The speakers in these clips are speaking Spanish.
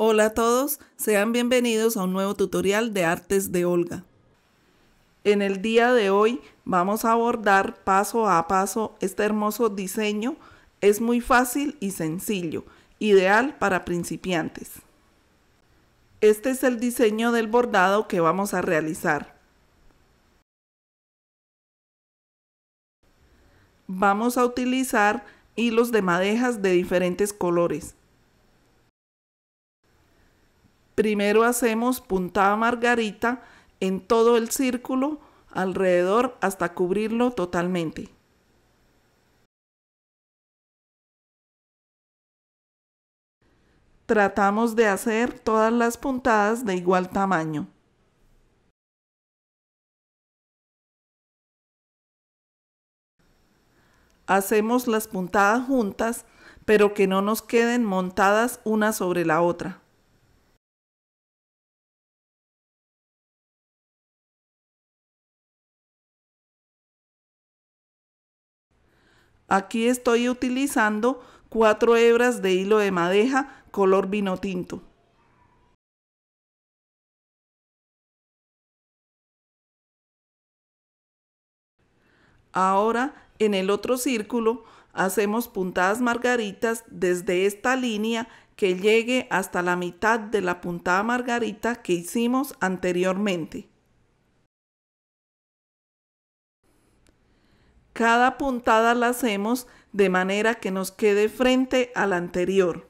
Hola a todos, sean bienvenidos a un nuevo tutorial de Artes de Olga. En el día de hoy vamos a abordar paso a paso este hermoso diseño. Es muy fácil y sencillo, ideal para principiantes. Este es el diseño del bordado que vamos a realizar. Vamos a utilizar hilos de madejas de diferentes colores. Primero hacemos puntada margarita en todo el círculo alrededor hasta cubrirlo totalmente. Tratamos de hacer todas las puntadas de igual tamaño. Hacemos las puntadas juntas, pero que no nos queden montadas una sobre la otra. Aquí estoy utilizando cuatro hebras de hilo de madeja color vino tinto. Ahora, en el otro círculo, hacemos puntadas margaritas desde esta línea que llegue hasta la mitad de la puntada margarita que hicimos anteriormente. cada puntada la hacemos de manera que nos quede frente a la anterior.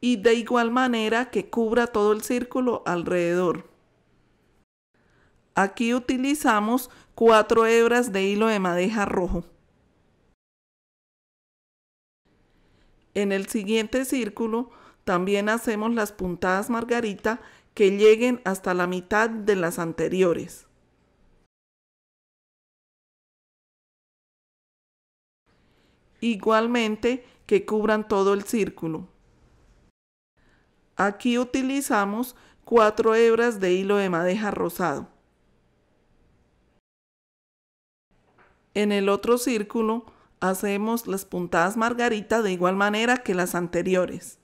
Y de igual manera que cubra todo el círculo alrededor. Aquí utilizamos cuatro hebras de hilo de madeja rojo. En el siguiente círculo también hacemos las puntadas margarita que lleguen hasta la mitad de las anteriores. igualmente que cubran todo el círculo. Aquí utilizamos cuatro hebras de hilo de madeja rosado. En el otro círculo hacemos las puntadas margarita de igual manera que las anteriores.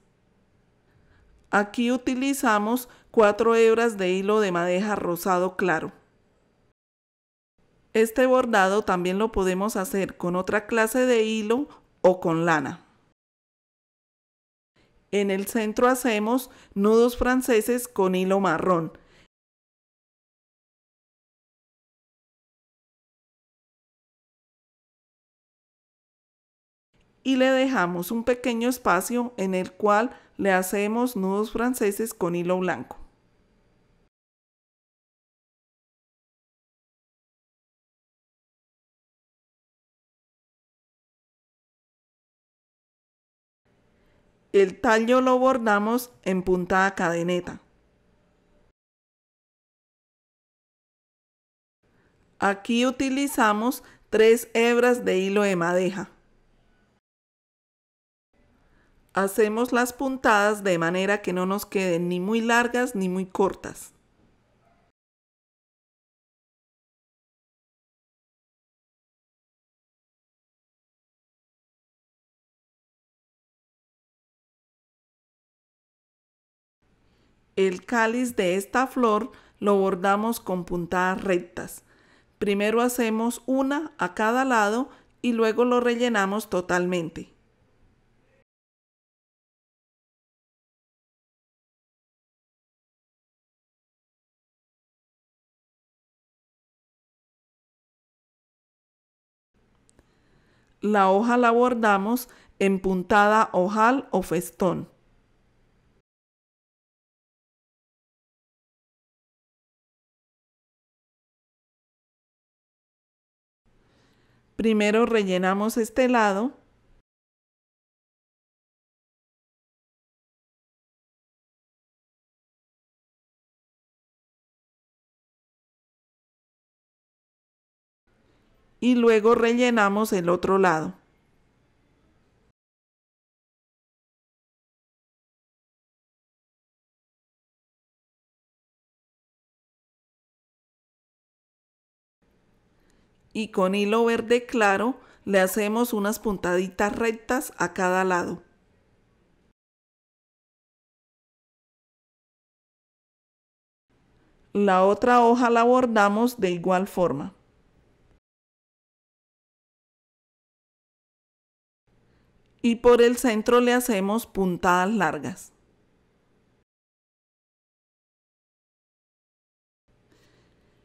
Aquí utilizamos cuatro hebras de hilo de madeja rosado claro. Este bordado también lo podemos hacer con otra clase de hilo o con lana. En el centro hacemos nudos franceses con hilo marrón. Y le dejamos un pequeño espacio en el cual le hacemos nudos franceses con hilo blanco. El tallo lo bordamos en puntada cadeneta. Aquí utilizamos tres hebras de hilo de madeja. Hacemos las puntadas de manera que no nos queden ni muy largas ni muy cortas. El cáliz de esta flor lo bordamos con puntadas rectas. Primero hacemos una a cada lado y luego lo rellenamos totalmente. La hoja la bordamos en puntada ojal o festón. Primero rellenamos este lado. Y luego rellenamos el otro lado. y con hilo verde claro le hacemos unas puntaditas rectas a cada lado. La otra hoja la bordamos de igual forma. Y por el centro le hacemos puntadas largas.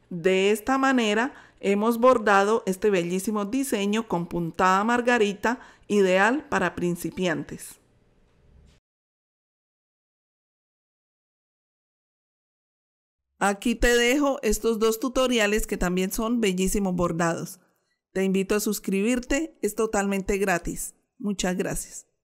De esta manera hemos bordado este bellísimo diseño con puntada margarita, ideal para principiantes. Aquí te dejo estos dos tutoriales que también son bellísimos bordados. Te invito a suscribirte, es totalmente gratis. Muchas gracias.